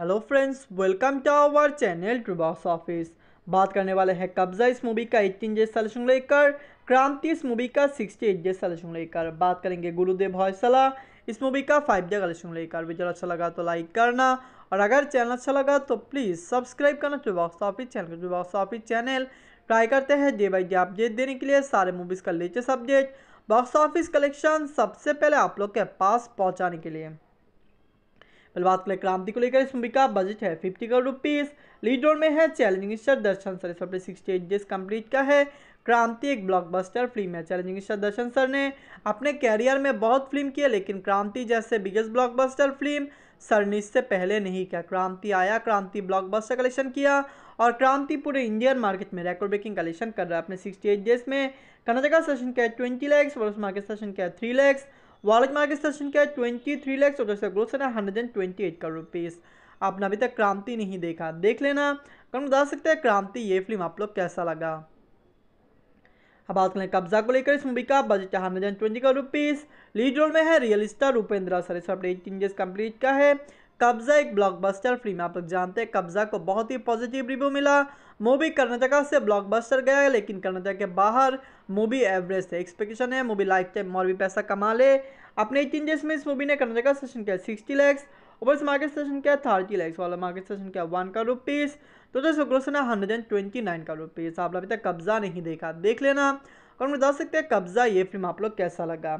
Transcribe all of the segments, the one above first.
hello friends welcome to our channel two box office बात करने वाले हैं कब्जा इस मूवी का एट्टीन जे सलेक्शन लेकर क्रांति इस मूवी का सिक्सटी एट जे सलेक्शन लेकर बात करेंगे गुरुदेव भाईसला इस मूवी का फाइव जे कलेक्शन लेकर वीडियो अच्छा लगा तो लाइक करना और अगर चैनल अच्छा लगा तो प्लीज़ सब्सक्राइब करना two box office channel two box office channel try करते हैं डे बाई डे अपडेट देने के लिए सारे मूवीज़ का latest update box office collection सबसे पहले आप लोग के पास पहुँचाने के लिए बात करें क्रांति को लेकर इस मूवी का बजट है fifty crore rupees lead role में है चैलेंजिंग स्टार दर्शन सर इस अपने सिक्सटी एट डेज कम्प्लीट का है क्रांति एक ब्लॉकबस्टर फिल्म है चैलेंजिंग स्टार दर्शन सर ने अपने कैरियर में बहुत फिल्म की है लेकिन क्रांति जैसे बिगेस्ट ब्लॉकबस्टर फिल्म सर ने इससे पहले नहीं किया क्रांति आया क्रांति ब्लॉकबस्टर कलेक्शन किया और क्रांति पूरे इंडियन मार्केट में रेकॉर्ड ब्रेकिंग कलेक्शन कर रहा है अपने सिक्सटी एट डेज में कर्नाटका सेशन का ट्वेंटी लैक्स वर्ष मार्केट सेशन का थ्री लैक्स वॉलेट मार्केट सेशन क्या है ट्वेंटी थ्री लैक्स और इसका ग्रोथ है हंड्रेड एंड ट्वेंटी एट का रुपीज़ आपने अभी तक क्रांति नहीं देखा देख लेना कम बता सकते हैं क्रांति ये फिल्म आप लोग कैसा लगा अब बात करें कब्जा को लेकर इस मूवी का बजट है हंड्रेड एंड ट्वेंटी का रुपीज़ लीड रोल में है रियल स्टार रूपेंद्रा सर इस अपडेट चेंजेस कंप्लीट का है कब्जा एक ब्लॉकबस्टर फिल्म आप लोग जानते हैं कब्जा को बहुत ही पॉजिटिव रिव्यू मिला मूवी कर्नाटका से ब्लॉकबस्टर गया लेकिन कर्नाटक के बाहर मूवी एवरेज थे एक्सपेक्टेशन है मूवी लाइफ टाइम और भी पैसा कमा ले अपने एटीन डेज में इस मूवी ने कर्नाटका सेशन किया sixty lakhs overseas market session किया थर्टी लैक्स वाला मार्केट सेशन किया वन का रुपीज़ तो दोस्तों ग्रोस है हंड्रेड एंड ट्वेंटी नाइन का रुपीज़ आप लोग अभी तक कब्जा नहीं देखा देख लेना और बता सकते हैं कब्जा ये फिल्म आप लोग कैसा लगा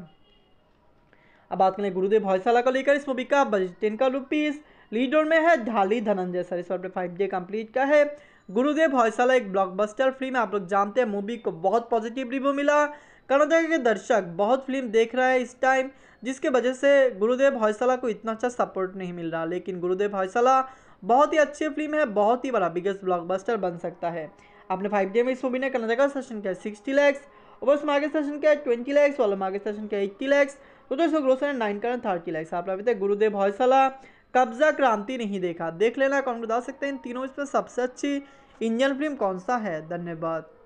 अब बात करें गुरुदेव हौसला को लेकर इस मूवी का बजट इनका रुपीज़ लीडर में है ढाली धनंजय सर इस पर फाइव डे कंप्लीट का है गुरुदेव हौसला एक ब्लॉकबस्टर फिल्म आप लोग जानते हैं मूवी को बहुत पॉजिटिव रिव्यू मिला कर्नाटक के दर्शक बहुत फिल्म देख रहा है इस टाइम जिसके वजह से गुरुदेव हौसला को इतना अच्छा सपोर्ट नहीं मिल रहा लेकिन गुरुदेव हौसला बहुत ही अच्छी फिल्म है बहुत ही बड़ा बिगेस्ट ब्लॉकबस्टर बन सकता है आपने फाइव डे में इस मूवी ने कर्नाटक का सेशन किया sixty lakhs overseas market session किया ट्वेंटी लैक्स वाला मार्केट सेशन किया एट्टी लैक्स तो दोस्तों ग्रोथ है नाइन करंट की लाइक आप गुरुदेव हौसला कब्जा क्रांति नहीं देखा देख लेना कौन बता सकते हैं इन तीनों इसमें सबसे अच्छी इंजन फिल्म कौन सा है धन्यवाद